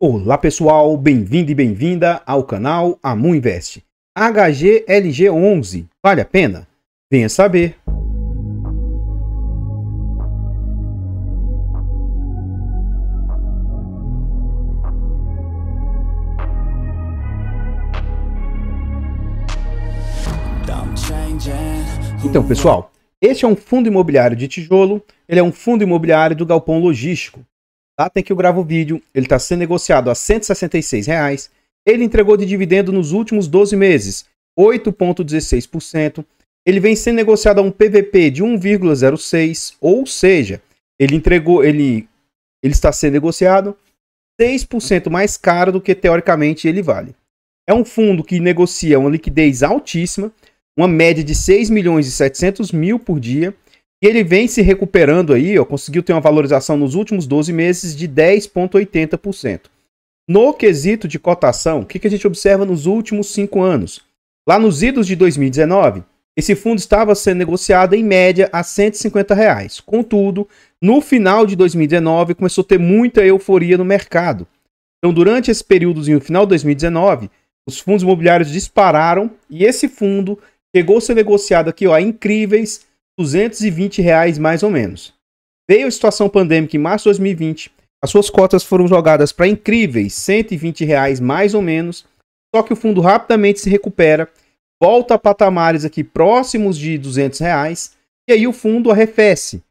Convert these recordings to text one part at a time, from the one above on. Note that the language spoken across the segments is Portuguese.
Olá pessoal, bem-vindo e bem-vinda ao canal Amu Invest. HGLG11, vale a pena? Venha saber. Então, pessoal, este é um fundo imobiliário de tijolo, ele é um fundo imobiliário do galpão logístico data tá? em que eu gravo o vídeo, ele está sendo negociado a R$ 166. Reais. Ele entregou de dividendo nos últimos 12 meses 8,16%. Ele vem sendo negociado a um PVP de 1,06, ou seja, ele entregou, ele, ele está sendo negociado 6% mais caro do que teoricamente ele vale. É um fundo que negocia uma liquidez altíssima, uma média de 6 milhões e 700 mil por dia, e ele vem se recuperando aí, ó, conseguiu ter uma valorização nos últimos 12 meses de 10,80%. No quesito de cotação, o que, que a gente observa nos últimos 5 anos? Lá nos idos de 2019, esse fundo estava sendo negociado em média a 150 reais. Contudo, no final de 2019 começou a ter muita euforia no mercado. Então, durante esse no final de 2019, os fundos imobiliários dispararam e esse fundo chegou a ser negociado aqui ó, a incríveis 220 reais mais ou menos. Veio a situação pandêmica em março de 2020, as suas cotas foram jogadas para incríveis 120 reais mais ou menos, só que o fundo rapidamente se recupera, volta a patamares aqui próximos de 200 reais, e aí o fundo arrefece.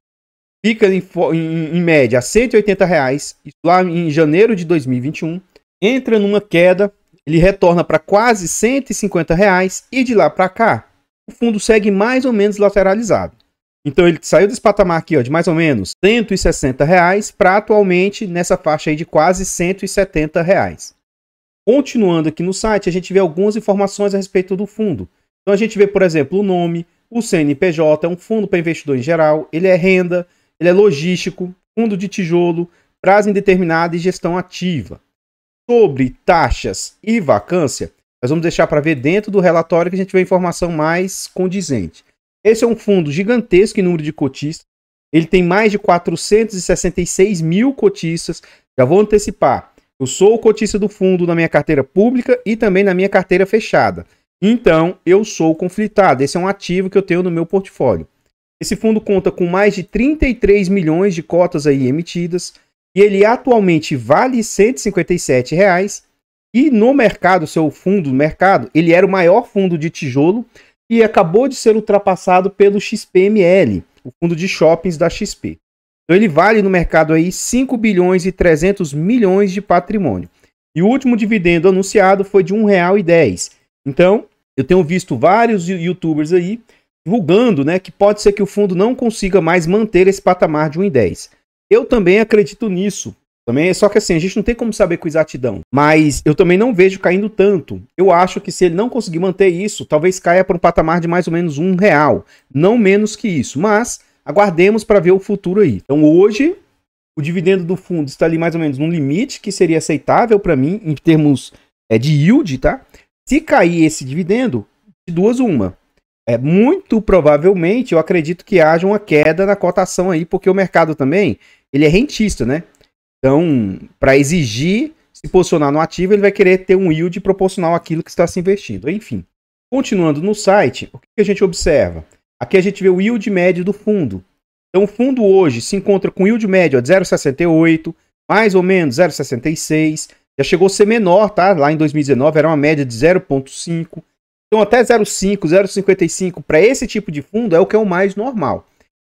Fica em, em, em média a 180 reais, lá em janeiro de 2021, entra numa queda, ele retorna para quase 150 reais e de lá para cá o fundo segue mais ou menos lateralizado. Então ele saiu desse patamar aqui, ó, de mais ou menos 160 reais para atualmente nessa faixa aí de quase 170 reais. Continuando aqui no site, a gente vê algumas informações a respeito do fundo. Então a gente vê, por exemplo, o nome, o CNPJ é um fundo para investidor em geral, ele é renda, ele é logístico, fundo de tijolo, prazo indeterminado e gestão ativa. Sobre taxas e vacância, nós vamos deixar para ver dentro do relatório que a gente vê informação mais condizente. Esse é um fundo gigantesco em número de cotistas. Ele tem mais de 466 mil cotistas. Já vou antecipar. Eu sou o cotista do fundo na minha carteira pública e também na minha carteira fechada. Então, eu sou conflitado. Esse é um ativo que eu tenho no meu portfólio. Esse fundo conta com mais de 33 milhões de cotas aí emitidas e ele atualmente vale R$ 157. Reais, e no mercado, seu fundo no mercado, ele era o maior fundo de tijolo e acabou de ser ultrapassado pelo XPML, o fundo de shoppings da XP. Então ele vale no mercado aí 5 bilhões e 300 milhões de patrimônio. E o último dividendo anunciado foi de R$ 1,10. Então, eu tenho visto vários youtubers aí divulgando, né, que pode ser que o fundo não consiga mais manter esse patamar de 1,10. Eu também acredito nisso, também é só que assim, a gente não tem como saber com exatidão. Mas eu também não vejo caindo tanto. Eu acho que se ele não conseguir manter isso, talvez caia para um patamar de mais ou menos um real. Não menos que isso. Mas aguardemos para ver o futuro aí. Então hoje, o dividendo do fundo está ali mais ou menos num limite que seria aceitável para mim em termos é, de yield, tá? Se cair esse dividendo, de duas uma. É, muito provavelmente, eu acredito que haja uma queda na cotação aí, porque o mercado também, ele é rentista, né? Então, para exigir se posicionar no ativo, ele vai querer ter um yield proporcional àquilo que está se investindo. Enfim, continuando no site, o que a gente observa? Aqui a gente vê o yield médio do fundo. Então, o fundo hoje se encontra com yield médio de 0,68, mais ou menos 0,66. Já chegou a ser menor, tá? Lá em 2019 era uma média de 0,5. Então, até 0,5, 0,55 para esse tipo de fundo é o que é o mais normal.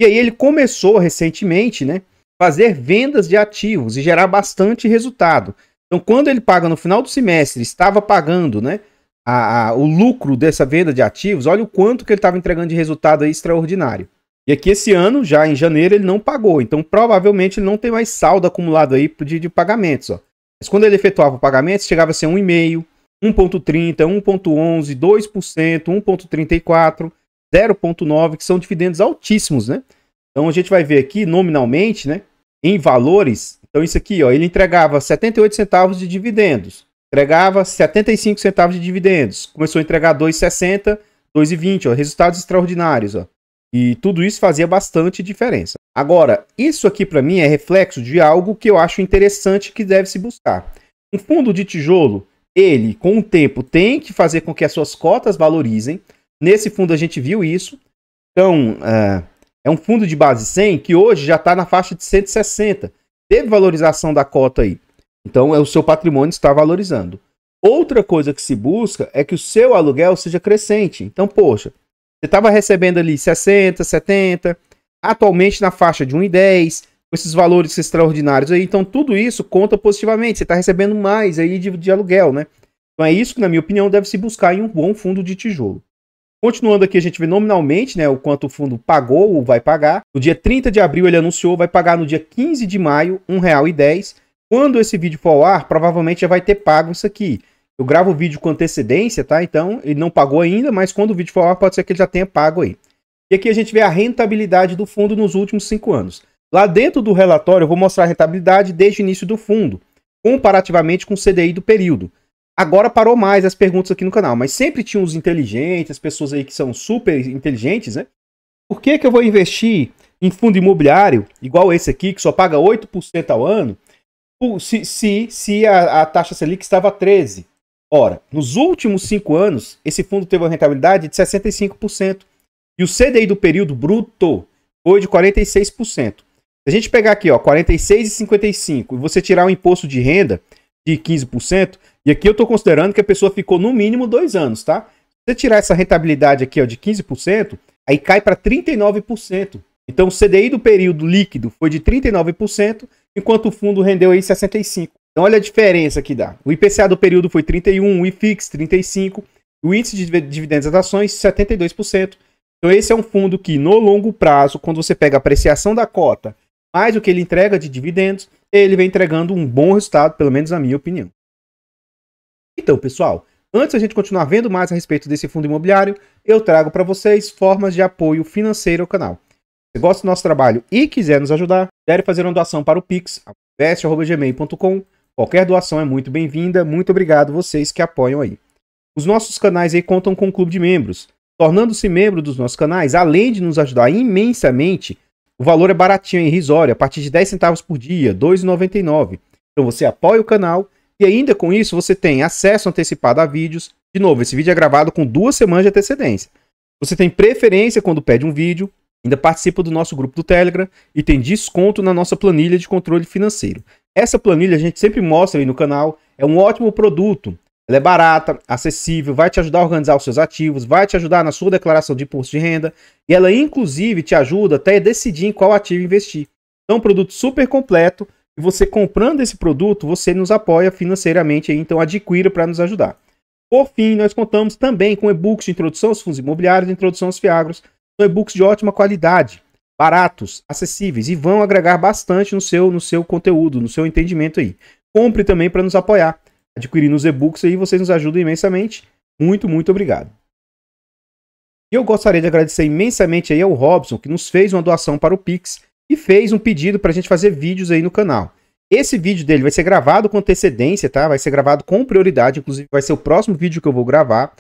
E aí ele começou recentemente, né? fazer vendas de ativos e gerar bastante resultado. Então, quando ele paga no final do semestre, estava pagando né, a, a, o lucro dessa venda de ativos, olha o quanto que ele estava entregando de resultado aí extraordinário. E aqui esse ano, já em janeiro, ele não pagou. Então, provavelmente, ele não tem mais saldo acumulado aí de, de pagamentos. Ó. Mas quando ele efetuava o pagamento, chegava a ser 1,5%, 1,30%, 1,11%, 2%, 1,34%, 0,9%, que são dividendos altíssimos, né? Então, a gente vai ver aqui, nominalmente, né? em valores, então isso aqui, ó, ele entregava 78 centavos de dividendos, entregava 75 centavos de dividendos, começou a entregar 2,60, 2,20, ó, resultados extraordinários, ó. E tudo isso fazia bastante diferença. Agora, isso aqui para mim é reflexo de algo que eu acho interessante que deve se buscar. Um fundo de tijolo, ele com o tempo tem que fazer com que as suas cotas valorizem. Nesse fundo a gente viu isso. Então, uh, é um fundo de base 100 que hoje já está na faixa de 160. Teve valorização da cota aí. Então, é o seu patrimônio está valorizando. Outra coisa que se busca é que o seu aluguel seja crescente. Então, poxa, você estava recebendo ali 60, 70, atualmente na faixa de 1,10, com esses valores extraordinários aí. Então, tudo isso conta positivamente. Você está recebendo mais aí de, de aluguel, né? Então, é isso que, na minha opinião, deve se buscar em um bom fundo de tijolo. Continuando aqui, a gente vê nominalmente né, o quanto o fundo pagou ou vai pagar. No dia 30 de abril ele anunciou, vai pagar no dia 15 de maio R$1,10. Quando esse vídeo for ao ar, provavelmente já vai ter pago isso aqui. Eu gravo o vídeo com antecedência, tá? Então ele não pagou ainda, mas quando o vídeo for ao ar pode ser que ele já tenha pago aí. E aqui a gente vê a rentabilidade do fundo nos últimos cinco anos. Lá dentro do relatório eu vou mostrar a rentabilidade desde o início do fundo, comparativamente com o CDI do período. Agora parou mais as perguntas aqui no canal, mas sempre tinha os inteligentes, as pessoas aí que são super inteligentes, né? Por que, que eu vou investir em fundo imobiliário, igual esse aqui, que só paga 8% ao ano, se, se, se a, a taxa Selic estava 13%? Ora, nos últimos cinco anos, esse fundo teve uma rentabilidade de 65%. E o CDI do período bruto foi de 46%. Se a gente pegar aqui, ó, 46 e e você tirar o imposto de renda, de 15%. E aqui eu estou considerando que a pessoa ficou no mínimo dois anos, tá? Se você tirar essa rentabilidade aqui ó, de 15%, aí cai para 39%. Então o CDI do período líquido foi de 39%, enquanto o fundo rendeu aí 65%. Então olha a diferença que dá. O IPCA do período foi 31%, o IFIX 35%, o índice de dividendos das ações 72%. Então esse é um fundo que no longo prazo, quando você pega a apreciação da cota mais o que ele entrega de dividendos, ele vem entregando um bom resultado, pelo menos na minha opinião. Então, pessoal, antes a gente continuar vendo mais a respeito desse fundo imobiliário, eu trago para vocês formas de apoio financeiro ao canal. Se gosta do nosso trabalho e quiser nos ajudar, deve fazer uma doação para o Pix, best.gmail.com. Qualquer doação é muito bem-vinda. Muito obrigado vocês que apoiam aí. Os nossos canais aí contam com um clube de membros. Tornando-se membro dos nossos canais, além de nos ajudar imensamente, o valor é baratinho, é irrisório, a partir de 10 centavos por dia, 2,99. Então você apoia o canal e ainda com isso você tem acesso antecipado a vídeos. De novo, esse vídeo é gravado com duas semanas de antecedência. Você tem preferência quando pede um vídeo, ainda participa do nosso grupo do Telegram e tem desconto na nossa planilha de controle financeiro. Essa planilha a gente sempre mostra aí no canal, é um ótimo produto. Ela é barata, acessível, vai te ajudar a organizar os seus ativos, vai te ajudar na sua declaração de imposto de renda e ela inclusive te ajuda até a decidir em qual ativo investir. Então, é um produto super completo e você comprando esse produto, você nos apoia financeiramente, aí, então adquira para nos ajudar. Por fim, nós contamos também com e-books de introdução aos fundos imobiliários e introdução aos fiagros. São e-books de ótima qualidade, baratos, acessíveis e vão agregar bastante no seu, no seu conteúdo, no seu entendimento aí. Compre também para nos apoiar adquirindo os e-books aí, vocês nos ajudam imensamente. Muito, muito obrigado. E eu gostaria de agradecer imensamente aí ao Robson, que nos fez uma doação para o Pix e fez um pedido para a gente fazer vídeos aí no canal. Esse vídeo dele vai ser gravado com antecedência, tá? Vai ser gravado com prioridade, inclusive vai ser o próximo vídeo que eu vou gravar.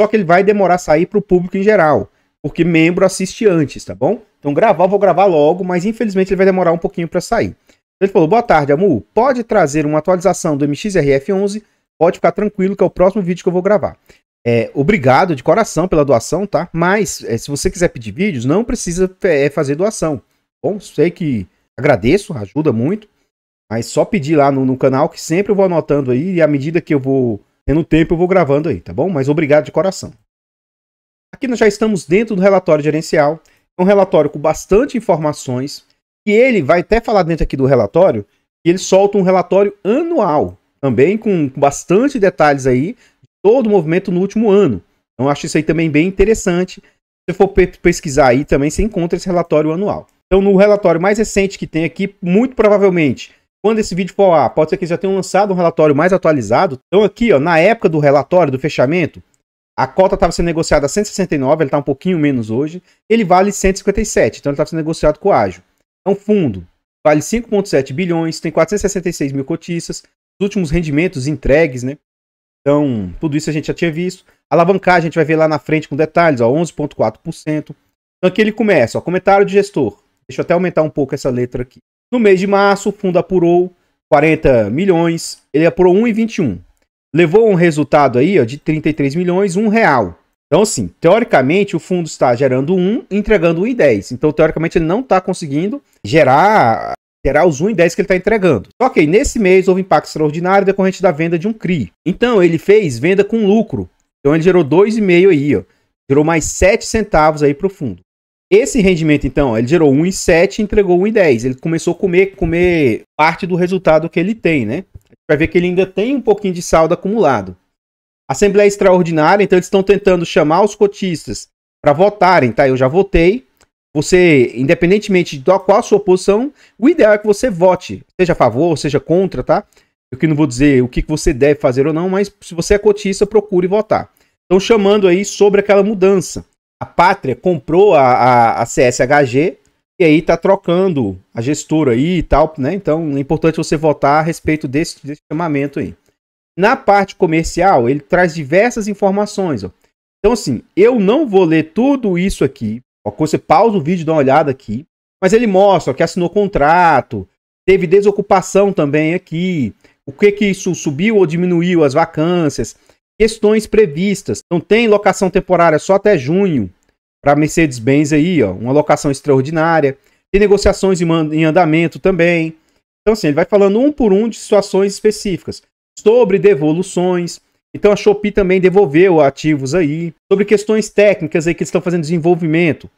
Só que ele vai demorar a sair para o público em geral, porque membro assiste antes, tá bom? Então gravar eu vou gravar logo, mas infelizmente ele vai demorar um pouquinho para sair. Ele falou, boa tarde, Amu. Pode trazer uma atualização do MXRF11? Pode ficar tranquilo que é o próximo vídeo que eu vou gravar. É, obrigado de coração pela doação, tá? Mas é, se você quiser pedir vídeos, não precisa é, é, fazer doação. Bom, sei que agradeço, ajuda muito. Mas só pedir lá no, no, canal que sempre eu vou anotando aí e à medida que eu vou tendo tempo eu vou gravando aí, tá bom? Mas obrigado de coração. Aqui nós já estamos dentro do relatório gerencial. É um relatório com bastante informações. E ele vai até falar dentro aqui do relatório, que ele solta um relatório anual, também com, bastante detalhes aí, todo o movimento no último ano. Então acho isso aí também bem interessante. Se for pesquisar aí também, você encontra esse relatório anual. Então no relatório mais recente que tem aqui, muito provavelmente, quando esse vídeo for ao ar, pode ser que já tenham lançado um relatório mais atualizado. Então aqui, ó, na época do relatório, do fechamento, a cota estava sendo negociada a 169, ele está um pouquinho menos hoje. Ele vale 157, então ele estava tá sendo negociado com ágio. É um fundo, vale 5,7 bilhões, tem 466 mil cotistas, os últimos rendimentos entregues, né? Então, tudo isso a gente já tinha visto. A alavancagem a gente vai ver lá na frente com detalhes, 11,4%. Então aqui ele começa, ó, comentário de gestor. Deixa eu até aumentar um pouco essa letra aqui. No mês de março, o fundo apurou 40 milhões, ele apurou 1,21. Levou um resultado aí ó, de 33 milhões, um real. Então, assim, teoricamente, o fundo está gerando 1, entregando 1,10. Então, teoricamente, ele não está conseguindo gerar, gerar os 1,10 que ele está entregando. Só que nesse mês houve impacto extraordinário decorrente da venda de um CRI. Então, ele fez venda com lucro. Então, ele gerou 2,5 aí, ó. Gerou mais 7 centavos aí para o fundo. Esse rendimento, então, ele gerou 1,7 e entregou 1,10. Ele começou a comer, comer parte do resultado que ele tem, né? A gente vai ver que ele ainda tem um pouquinho de saldo acumulado. Assembleia é Extraordinária, então eles estão tentando chamar os cotistas para votarem, tá? Eu já votei. Você, independentemente de qual a sua posição, o ideal é que você vote, seja a favor, seja contra, tá? Eu que não vou dizer o que você deve fazer ou não, mas se você é cotista, procure votar. Estão chamando aí sobre aquela mudança. A Pátria comprou a, a, a CSHG e aí tá trocando a gestora aí e tal, né? Então é importante você votar a respeito desse, desse chamamento aí. Na parte comercial, ele traz diversas informações. Ó. Então, assim, eu não vou ler tudo isso aqui. Ó, você pausa o vídeo e dá uma olhada aqui. Mas ele mostra ó, que assinou contrato, teve desocupação também aqui, o que que isso subiu ou diminuiu as vacâncias, questões previstas. Não tem locação temporária só até junho para Mercedes-Benz aí, ó, uma locação extraordinária. Tem negociações em, em andamento também. Então, assim, ele vai falando um por um de situações específicas sobre devoluções. Então a Shopee também devolveu ativos aí, sobre questões técnicas aí que eles estão fazendo desenvolvimento.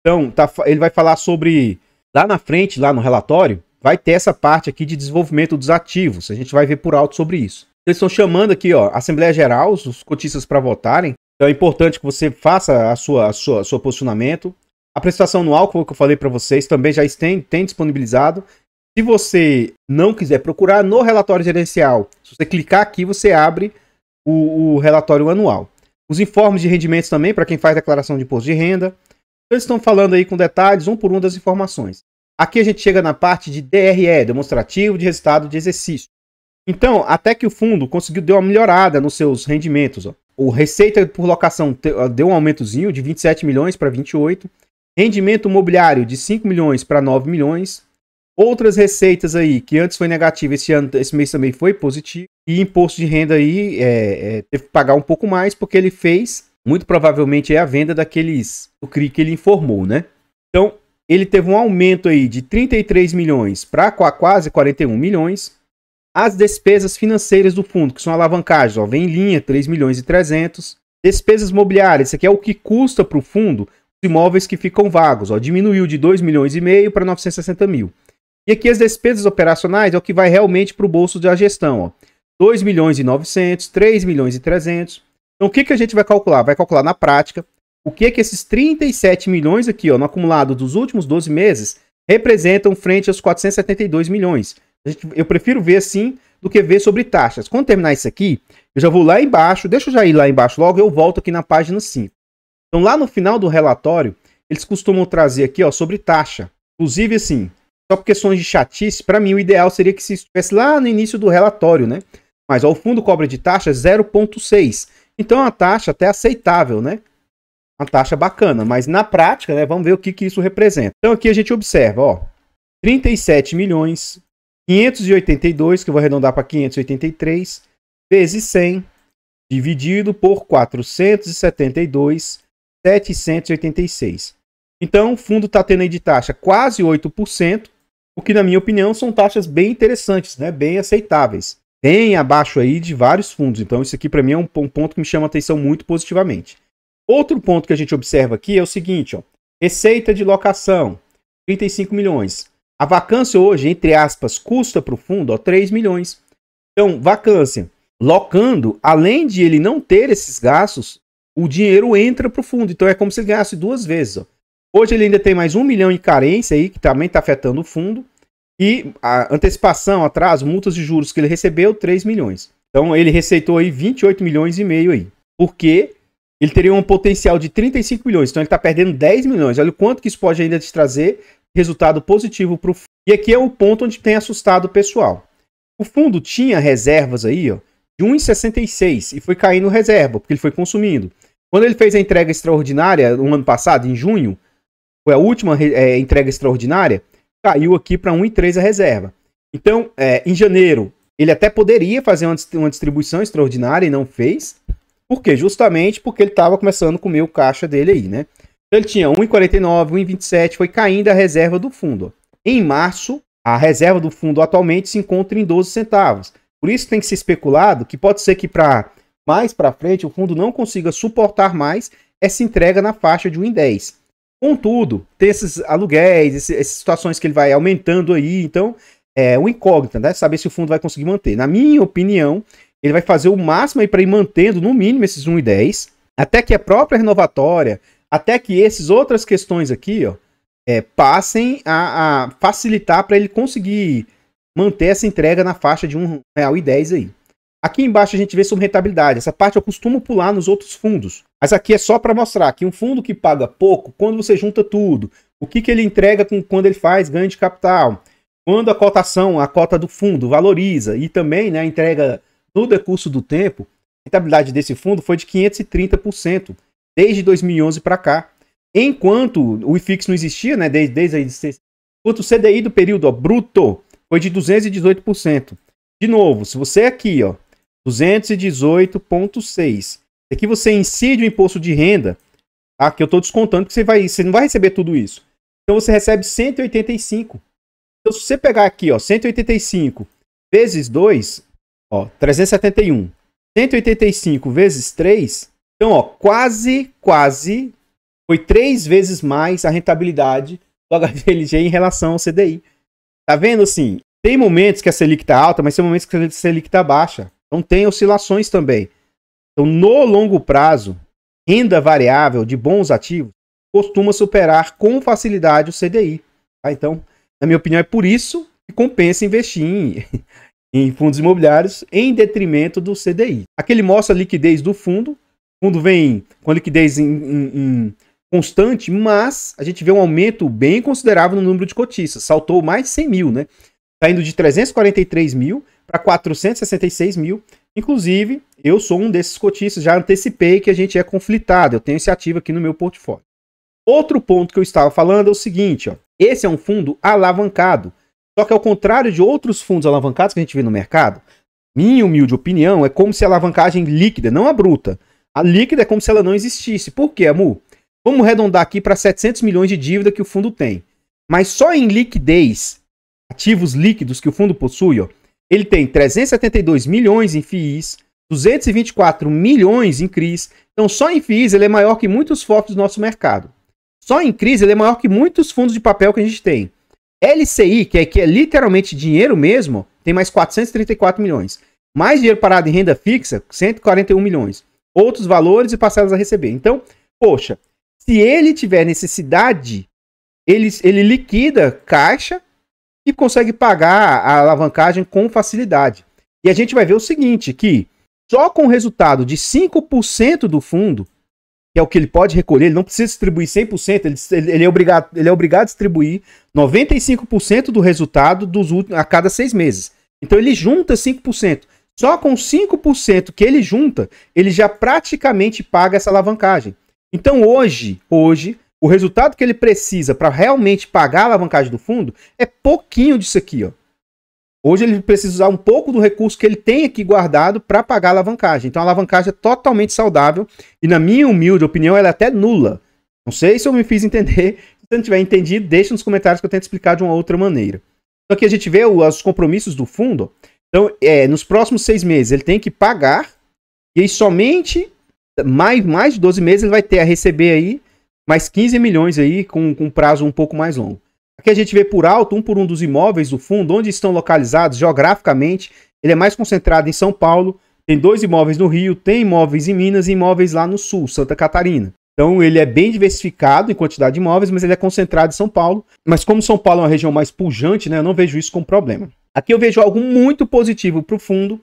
Então, tá, ele vai falar sobre lá na frente, lá no relatório, vai ter essa parte aqui de desenvolvimento dos ativos. A gente vai ver por alto sobre isso. Eles estão chamando aqui, ó, Assembleia Geral, os cotistas para votarem. Então é importante que você faça a sua, a sua, a sua posicionamento. A prestação no álcool, que eu falei para vocês, também já tem, tem disponibilizado. Se você não quiser procurar no relatório gerencial, se você clicar aqui, você abre o, o relatório anual. Os informes de rendimentos também, para quem faz declaração de imposto de renda. Eles estão falando aí com detalhes, um por um, das informações. Aqui a gente chega na parte de DRE, demonstrativo de resultado de exercício. Então, até que o fundo conseguiu deu uma melhorada nos seus rendimentos. Ó. O receita por locação deu um aumentozinho de 27 milhões para 28. Rendimento imobiliário de 5 milhões para 9 milhões. Outras receitas aí, que antes foi negativa, esse, ano, esse mês também foi positivo. E imposto de renda aí é, é, teve que pagar um pouco mais, porque ele fez, muito provavelmente, é a venda daqueles, o CRI que ele informou, né? Então, ele teve um aumento aí de 33 milhões para quase 41 milhões. As despesas financeiras do fundo, que são alavancagens, ó, vem em linha, 3 milhões e 300. Despesas mobiliárias, isso aqui é o que custa para o fundo os imóveis que ficam vagos, ó, diminuiu de 2 milhões e meio para 960 mil. E aqui as despesas operacionais é o que vai realmente para o bolso da gestão. Ó. 2 milhões e 900, 3 milhões e 300. Então o que, que a gente vai calcular? Vai calcular na prática o que que esses 37 milhões aqui ó, no acumulado dos últimos 12 meses representam frente aos 472 milhões. Gente, eu prefiro ver assim do que ver sobre taxas. Quando terminar isso aqui, eu já vou lá embaixo, deixa eu já ir lá embaixo logo, eu volto aqui na página 5. Então lá no final do relatório, eles costumam trazer aqui ó, sobre taxa. Inclusive assim, só por questões de chatice, para mim o ideal seria que se estivesse lá no início do relatório, né? Mas ó, o fundo cobra de taxa 0,6. Então é uma taxa até aceitável, né? Uma taxa bacana, mas na prática, né, vamos ver o que, que isso representa. Então aqui a gente observa, ó, 37 milhões 582, que eu vou arredondar para 583, vezes 100, dividido por 472, 786. Então, o fundo está tendo aí de taxa quase 8%, o que na minha opinião são taxas bem interessantes, né, bem aceitáveis. bem abaixo aí de vários fundos, então isso aqui para mim é um, um, ponto que me chama atenção muito positivamente. Outro ponto que a gente observa aqui é o seguinte, ó, receita de locação, 35 milhões. A vacância hoje, entre aspas, custa para o fundo ó, 3 milhões. Então, vacância, locando, além de ele não ter esses gastos, o dinheiro entra para o fundo. Então é como se ele ganhasse duas vezes. Ó. Hoje ele ainda tem mais um milhão em carência aí, que também está afetando o fundo. E a antecipação, atraso, multas de juros que ele recebeu, 3 milhões. Então ele receitou aí 28 milhões e meio aí. Porque ele teria um potencial de 35 milhões, então ele está perdendo 10 milhões. Olha o quanto que isso pode ainda te trazer resultado positivo para o fundo. E aqui é o ponto onde tem assustado o pessoal. O fundo tinha reservas aí ó, de 1,66 e foi caindo reserva, porque ele foi consumindo. Quando ele fez a entrega extraordinária no ano passado, em junho, foi a última é, entrega extraordinária, caiu aqui para 1,3 a reserva. Então, é, em janeiro, ele até poderia fazer uma, distribuição extraordinária e não fez. Por quê? Justamente porque ele estava começando a comer o caixa dele aí, né? Então, ele tinha 1,49, 1,27, foi caindo a reserva do fundo. Em março, a reserva do fundo atualmente se encontra em 12 centavos. Por isso tem que ser especulado que pode ser que para mais para frente o fundo não consiga suportar mais essa entrega na faixa de 1,10. Contudo, tem esses aluguéis, esse, essas situações que ele vai aumentando aí, então é um incógnita, né? Saber se o fundo vai conseguir manter. Na minha opinião, ele vai fazer o máximo aí para ir mantendo no mínimo esses 1,10, até que a própria renovatória, até que essas outras questões aqui, ó, é, passem a, a facilitar para ele conseguir manter essa entrega na faixa de R$ 1,10 aí. Aqui embaixo a gente vê sobre rentabilidade. Essa parte eu costumo pular nos outros fundos. Mas aqui é só para mostrar que um fundo que paga pouco, quando você junta tudo, o que, que ele entrega com, quando ele faz ganho de capital, quando a cotação, a cota do fundo valoriza e também né, entrega no decurso do tempo, a rentabilidade desse fundo foi de 530% desde 2011 para cá. Enquanto o IFIX não existia, né, desde, desde a existência, enquanto o CDI do período ó, bruto foi de 218%. De novo, se você aqui ó, 218,6. Aqui é você incide o imposto de renda, tá? que eu estou descontando, que você, vai, você não vai receber tudo isso. Então você recebe 185. Então se você pegar aqui, ó, 185 vezes 2, ó, 371. 185 vezes 3, então, ó, quase, quase foi três vezes mais a rentabilidade do HVLG em relação ao CDI. Tá vendo assim? Tem momentos que a Selic tá alta, mas tem momentos que a Selic tá baixa. Então tem oscilações também. Então, no longo prazo, renda variável de bons ativos costuma superar com facilidade o CDI. Tá? Então, na minha opinião, é por isso que compensa investir em, em fundos imobiliários em detrimento do CDI. Aqui ele mostra a liquidez do fundo. O fundo vem com liquidez em, em, em constante, mas a gente vê um aumento bem considerável no número de cotistas. Saltou mais de 100 mil, né? Saindo de 343 mil para 466 mil. Inclusive, eu sou um desses cotistas, já antecipei que a gente é conflitado. Eu tenho esse ativo aqui no meu portfólio. Outro ponto que eu estava falando é o seguinte: ó, esse é um fundo alavancado. Só que ao contrário de outros fundos alavancados que a gente vê no mercado, minha humilde opinião é como se a alavancagem líquida, não a bruta, a líquida é como se ela não existisse. Por quê, Amu? Vamos arredondar aqui para 700 milhões de dívida que o fundo tem. Mas só em liquidez, ativos líquidos que o fundo possui, ó, ele tem 372 milhões em FIIs, 224 milhões em CRIs. Então, só em FIIs ele é maior que muitos FOFs do nosso mercado. Só em CRIs ele é maior que muitos fundos de papel que a gente tem. LCI, que é, que é literalmente dinheiro mesmo, tem mais 434 milhões. Mais dinheiro parado em renda fixa, 141 milhões. Outros valores e parcelas a receber. Então, poxa, se ele tiver necessidade, ele, ele liquida caixa e consegue pagar a alavancagem com facilidade. E a gente vai ver o seguinte, que só com o resultado de 5% do fundo, que é o que ele pode recolher, ele não precisa distribuir 100%, ele, ele, é, obrigado, ele é obrigado a distribuir 95% do resultado dos últimos, a cada seis meses. Então ele junta 5%. Só com 5% que ele junta, ele já praticamente paga essa alavancagem. Então hoje, hoje, o resultado que ele precisa para realmente pagar a alavancagem do fundo é pouquinho disso aqui, ó. Hoje ele precisa usar um pouco do recurso que ele tem aqui guardado para pagar a alavancagem. Então a alavancagem é totalmente saudável e, na minha humilde opinião, ela é até nula. Não sei se eu me fiz entender. Se você não tiver entendido, deixa nos comentários que eu tento explicar de uma outra maneira. Então aqui a gente vê os compromissos do fundo. Então, é, nos próximos seis meses ele tem que pagar e aí somente mais, mais de 12 meses ele vai ter a receber aí mais 15 milhões aí com, com prazo um pouco mais longo. Aqui a gente vê por alto, um por um dos imóveis do fundo, onde estão localizados geograficamente. Ele é mais concentrado em São Paulo, tem dois imóveis no Rio, tem imóveis em Minas e imóveis lá no Sul, Santa Catarina. Então ele é bem diversificado em quantidade de imóveis, mas ele é concentrado em São Paulo. Mas como São Paulo é uma região mais pujante, né, eu não vejo isso como problema. Aqui eu vejo algo muito positivo para o fundo.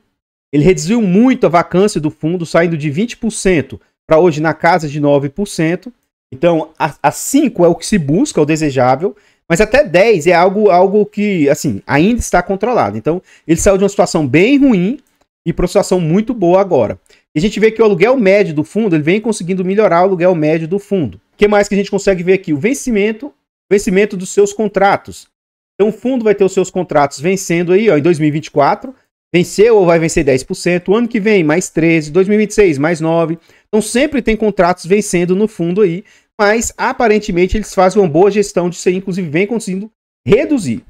Ele reduziu muito a vacância do fundo, saindo de 20% para hoje na casa de 9%. Então, a 5 é o que se busca, é o desejável, mas até 10 é algo, algo que, assim, ainda está controlado. Então, ele saiu de uma situação bem ruim e para uma situação muito boa agora. E a gente vê que o aluguel médio do fundo, ele vem conseguindo melhorar o aluguel médio do fundo. O que mais que a gente consegue ver aqui? O vencimento, vencimento dos seus contratos. Então, o fundo vai ter os seus contratos vencendo aí, ó, em 2024, venceu ou vai vencer 10%, o ano que vem mais 13, 2026 mais 9, então sempre tem contratos vencendo no fundo aí, mas aparentemente eles fazem uma boa gestão disso aí, inclusive vem conseguindo reduzir.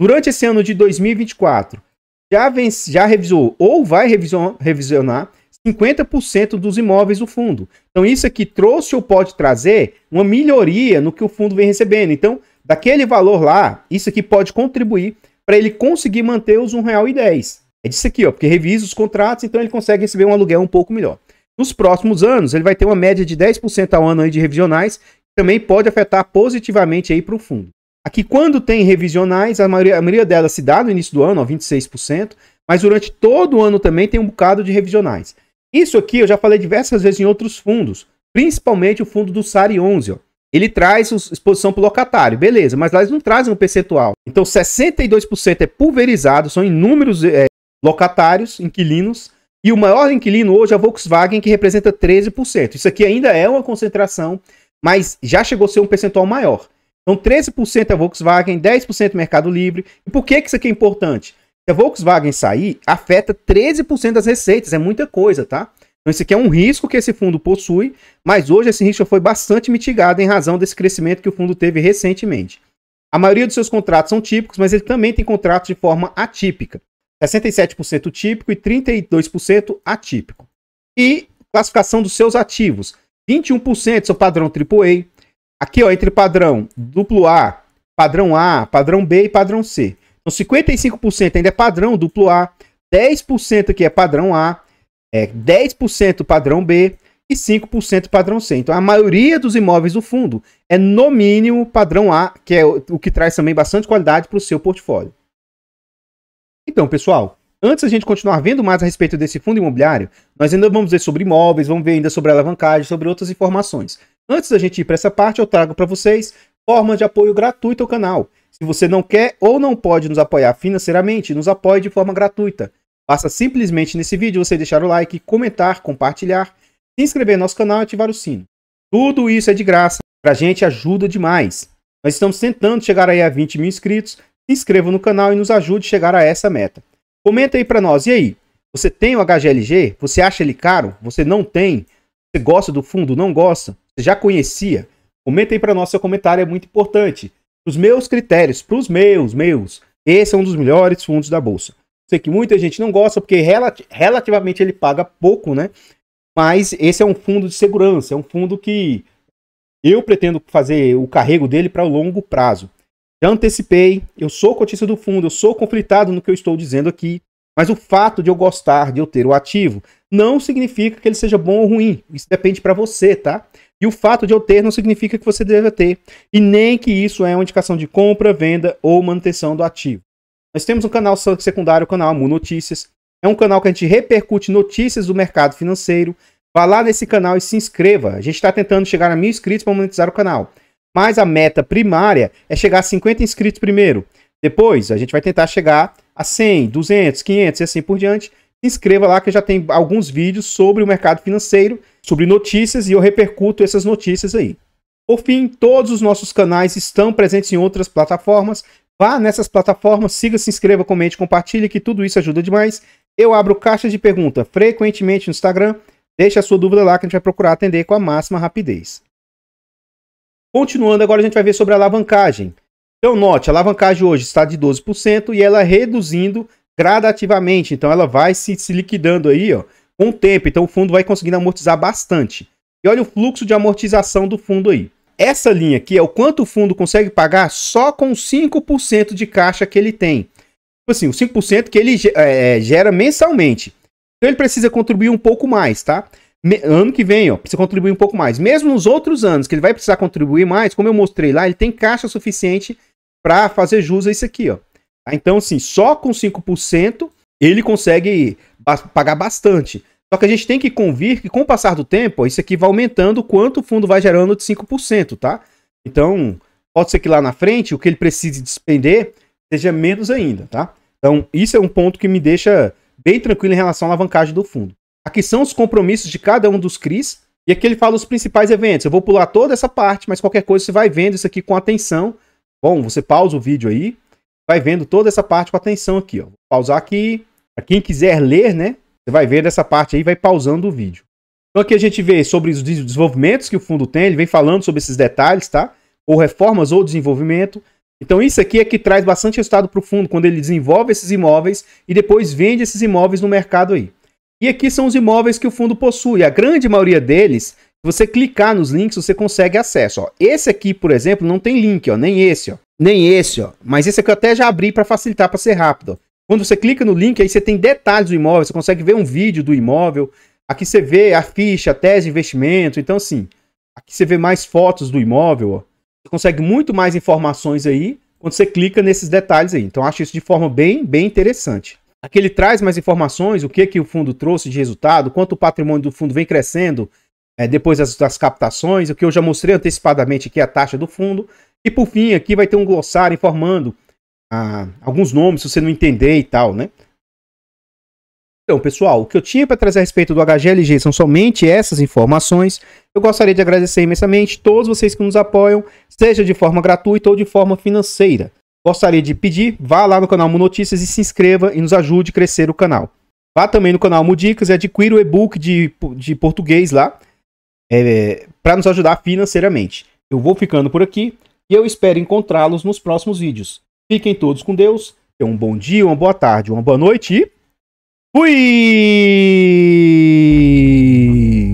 Durante esse ano de 2024, já, vence, já revisou ou vai revisionar 50% dos imóveis do fundo. Então, isso aqui trouxe ou pode trazer uma melhoria no que o fundo vem recebendo. Então, daquele valor lá, isso aqui pode contribuir para ele conseguir manter os R$ 1,10. É disso aqui, ó, porque revisa os contratos, então ele consegue receber um aluguel um pouco melhor. Nos próximos anos, ele vai ter uma média de 10% ao ano de revisionais, que também pode afetar positivamente aí para o fundo. Aqui, quando tem revisionais, a maioria, a maioria delas se dá no início do ano, ó, 26%, mas durante todo o ano também tem um bocado de revisionais. Isso aqui eu já falei diversas vezes em outros fundos, principalmente o fundo do SARI 11. Ó. Ele traz os, exposição para o locatário, beleza, mas lá eles não trazem um percentual. Então, 62% é pulverizado, são inúmeros é, locatários, inquilinos, e o maior inquilino hoje é a Volkswagen, que representa 13%. Isso aqui ainda é uma concentração, mas já chegou a ser um percentual maior. Então, 13% é a Volkswagen, 10% Mercado Livre. E por que, que isso aqui é importante? Se a Volkswagen sair, afeta 13% das receitas, é muita coisa, tá? Então, isso aqui é um risco que esse fundo possui, mas hoje esse risco foi bastante mitigado em razão desse crescimento que o fundo teve recentemente. A maioria dos seus contratos são típicos, mas ele também tem contratos de forma atípica. 67% típico e 32% atípico. E classificação dos seus ativos. 21% são padrão AAA. Aqui, ó, entre padrão duplo A, padrão A, padrão B e padrão C. Então, 55% ainda é padrão duplo A, 10% aqui é padrão A, é 10% padrão B e 5% padrão C. Então, a maioria dos imóveis do fundo é, no mínimo, padrão A, que é o que traz também bastante qualidade para o seu portfólio. Então, pessoal, antes a gente continuar vendo mais a respeito desse fundo imobiliário, nós ainda vamos ver sobre imóveis, vamos ver ainda sobre alavancagem, sobre outras informações. Antes da gente ir para essa parte, eu trago para vocês formas de apoio gratuito ao canal. Se você não quer ou não pode nos apoiar financeiramente, nos apoie de forma gratuita. Basta simplesmente nesse vídeo você deixar o like, comentar, compartilhar, se inscrever no nosso canal e ativar o sino. Tudo isso é de graça, Para a gente ajuda demais. Nós estamos tentando chegar aí a 20 mil inscritos, se inscreva no canal e nos ajude a chegar a essa meta. Comenta aí para nós, e aí? Você tem o HGLG? Você acha ele caro? Você não tem? Você gosta do fundo? Não gosta? Você já conhecia? Comenta aí para nós, seu comentário é muito importante. Os meus critérios, para os meus, meus, esse é um dos melhores fundos da bolsa. Sei que muita gente não gosta porque relati relativamente ele paga pouco, né? Mas esse é um fundo de segurança, é um fundo que eu pretendo fazer o carrego dele para o longo prazo. Já antecipei, eu sou cotista do fundo, eu sou conflitado no que eu estou dizendo aqui, mas o fato de eu gostar de eu ter o ativo não significa que ele seja bom ou ruim. Isso depende para você, tá? E o fato de eu ter não significa que você deve ter, e nem que isso é uma indicação de compra, venda ou manutenção do ativo. Nós temos um canal secundário, o canal Amu Notícias. É um canal que a gente repercute notícias do mercado financeiro. Vá lá nesse canal e se inscreva. A gente está tentando chegar a mil inscritos para monetizar o canal. Mas a meta primária é chegar a 50 inscritos primeiro. Depois a gente vai tentar chegar a 100, 200, 500 e assim por diante. Se inscreva lá que já tem alguns vídeos sobre o mercado financeiro, sobre notícias e eu repercuto essas notícias aí. Por fim, todos os nossos canais estão presentes em outras plataformas. Vá nessas plataformas, siga, se inscreva, comente, compartilhe, que tudo isso ajuda demais. Eu abro caixa de pergunta frequentemente no Instagram. Deixe a sua dúvida lá que a gente vai procurar atender com a máxima rapidez. Continuando, agora a gente vai ver sobre a alavancagem. Então, note, a alavancagem hoje está de 12% e ela reduzindo gradativamente. Então, ela vai se, se liquidando aí ó, com o tempo. Então, o fundo vai conseguindo amortizar bastante. E olha o fluxo de amortização do fundo aí. Essa linha aqui é o quanto o fundo consegue pagar só com 5% de caixa que ele tem. Tipo assim, o 5% que ele é, é, gera mensalmente. Então, ele precisa contribuir um pouco mais, tá? ano que vem, ó, precisa contribuir um pouco mais. Mesmo nos outros anos que ele vai precisar contribuir mais, como eu mostrei lá, ele tem caixa suficiente para fazer jus a isso aqui, ó. Ah, então, sim, só com 5% ele consegue pagar bastante. Só que a gente tem que convir que com o passar do tempo, ó, isso aqui vai aumentando quanto o fundo vai gerando de 5%, tá? Então, pode ser que lá na frente o que ele precise despender seja menos ainda, tá? Então, isso é um ponto que me deixa bem tranquilo em relação à alavancagem do fundo. Aqui são os compromissos de cada um dos CRIs. E aqui ele fala os principais eventos. Eu vou pular toda essa parte, mas qualquer coisa você vai vendo isso aqui com atenção. Bom, você pausa o vídeo aí, vai vendo toda essa parte com atenção aqui. Ó. Vou pausar aqui. Para quem quiser ler, né? Você vai vendo essa parte aí, vai pausando o vídeo. Então aqui a gente vê sobre os desenvolvimentos que o fundo tem, ele vem falando sobre esses detalhes, tá? Ou reformas ou desenvolvimento. Então isso aqui é que traz bastante resultado para o fundo quando ele desenvolve esses imóveis e depois vende esses imóveis no mercado aí. E aqui são os imóveis que o fundo possui. A grande maioria deles, se você clicar nos links, você consegue acesso. Ó. Esse aqui, por exemplo, não tem link, ó, nem esse, ó, nem esse, ó. Mas esse aqui eu até já abri para facilitar, para ser rápido. Quando você clica no link, aí você tem detalhes do imóvel, você consegue ver um vídeo do imóvel. Aqui você vê a ficha, a tese de investimento. Então, assim, aqui você vê mais fotos do imóvel. Ó. Você consegue muito mais informações aí quando você clica nesses detalhes aí. Então, acho isso de forma bem, bem interessante. Aqui ele traz mais informações, o que, que o fundo trouxe de resultado, quanto o patrimônio do fundo vem crescendo é, depois das, das, captações, o que eu já mostrei antecipadamente aqui a taxa do fundo. E por fim, aqui vai ter um glossário informando ah, alguns nomes, se você não entender e tal, né? Então, pessoal, o que eu tinha para trazer a respeito do HGLG são somente essas informações. Eu gostaria de agradecer imensamente todos vocês que nos apoiam, seja de forma gratuita ou de forma financeira. Gostaria de pedir, vá lá no canal Mu Notícias e se inscreva e nos ajude a crescer o canal. Vá também no canal Dicas, e adquira o e-book de, de português lá é, para nos ajudar financeiramente. Eu vou ficando por aqui e eu espero encontrá-los nos próximos vídeos. Fiquem todos com Deus, tenham um bom dia, uma boa tarde, uma boa noite e fui!